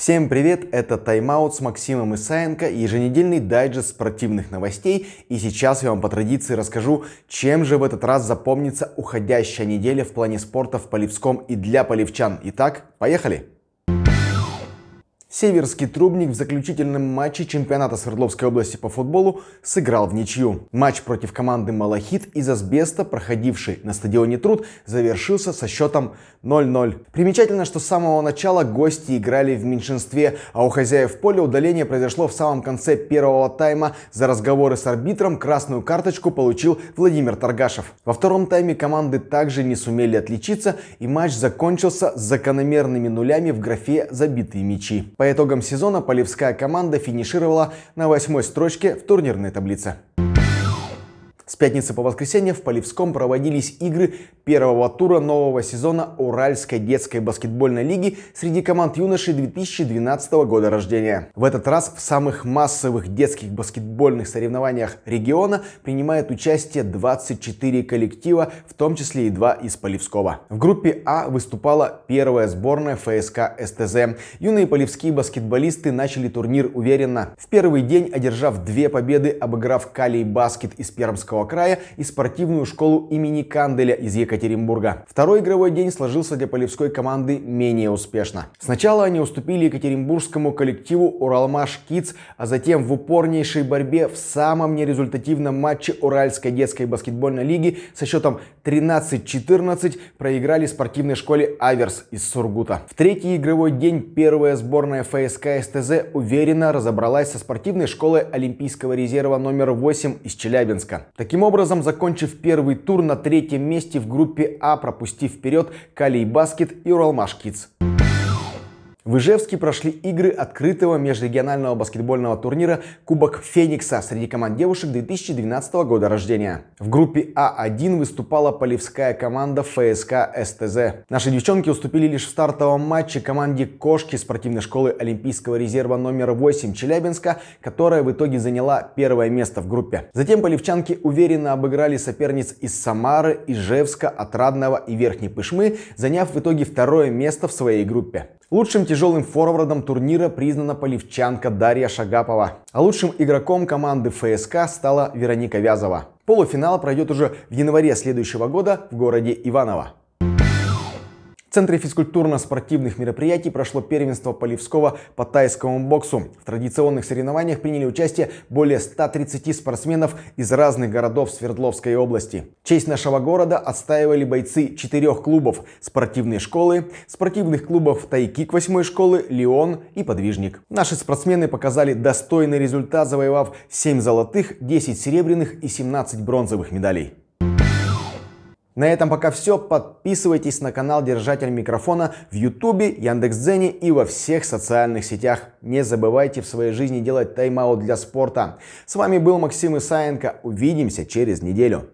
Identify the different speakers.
Speaker 1: Всем привет, это Тайм-аут с Максимом Исаенко, еженедельный дайджест спортивных новостей. И сейчас я вам по традиции расскажу, чем же в этот раз запомнится уходящая неделя в плане спорта в Полевском и для полевчан. Итак, поехали! Северский трубник в заключительном матче чемпионата Свердловской области по футболу сыграл в ничью. Матч против команды «Малахит» из Азбеста, проходивший на стадионе «Труд», завершился со счетом 0-0. Примечательно, что с самого начала гости играли в меньшинстве, а у хозяев поля удаление произошло в самом конце первого тайма. За разговоры с арбитром красную карточку получил Владимир Таргашев. Во втором тайме команды также не сумели отличиться, и матч закончился с закономерными нулями в графе «Забитые мячи». По итогам сезона полевская команда финишировала на восьмой строчке в турнирной таблице. С пятницы по воскресенье в Полевском проводились игры первого тура нового сезона Уральской детской баскетбольной лиги среди команд юношей 2012 года рождения. В этот раз в самых массовых детских баскетбольных соревнованиях региона принимает участие 24 коллектива, в том числе и два из Полевского. В группе А выступала первая сборная ФСК СТЗ. Юные полевские баскетболисты начали турнир уверенно. В первый день, одержав две победы, обыграв Калий Баскет из Пермского Краснодарского края и спортивную школу имени Канделя из Екатеринбурга. Второй игровой день сложился для полевской команды менее успешно. Сначала они уступили екатеринбургскому коллективу Уралмаш Китс, а затем в упорнейшей борьбе в самом нерезультативном матче Уральской детской баскетбольной лиги со счетом 13-14 проиграли спортивной школе Аверс из Сургута. В третий игровой день первая сборная ФСК СТЗ уверенно разобралась со спортивной школой Олимпийского резерва номер 8 из Челябинска. Таким образом, закончив первый тур на третьем месте в группе А, пропустив вперед Калий Баскет и Уралмаш Китс. В Ижевске прошли игры открытого межрегионального баскетбольного турнира Кубок Феникса среди команд девушек 2012 года рождения. В группе А1 выступала полевская команда ФСК СТЗ. Наши девчонки уступили лишь в стартовом матче команде «Кошки» спортивной школы Олимпийского резерва номер 8 Челябинска, которая в итоге заняла первое место в группе. Затем полевчанки уверенно обыграли соперниц из Самары, Ижевска, Отрадного и Верхней Пышмы, заняв в итоге второе место в своей группе. Лучшим тяжелым форвардом турнира признана поливчанка Дарья Шагапова. А лучшим игроком команды ФСК стала Вероника Вязова. Полуфинал пройдет уже в январе следующего года в городе Иваново. В Центре физкультурно-спортивных мероприятий прошло первенство Полевского по тайскому боксу. В традиционных соревнованиях приняли участие более 130 спортсменов из разных городов Свердловской области. Честь нашего города отстаивали бойцы четырех клубов – спортивной школы, спортивных клубов Тайкик Восьмой школы, Леон и Подвижник. Наши спортсмены показали достойный результат, завоевав 7 золотых, 10 серебряных и 17 бронзовых медалей. На этом пока все. Подписывайтесь на канал Держатель Микрофона в Ютубе, Яндекс.Дзене и во всех социальных сетях. Не забывайте в своей жизни делать тайм-аут для спорта. С вами был Максим Исаенко. Увидимся через неделю.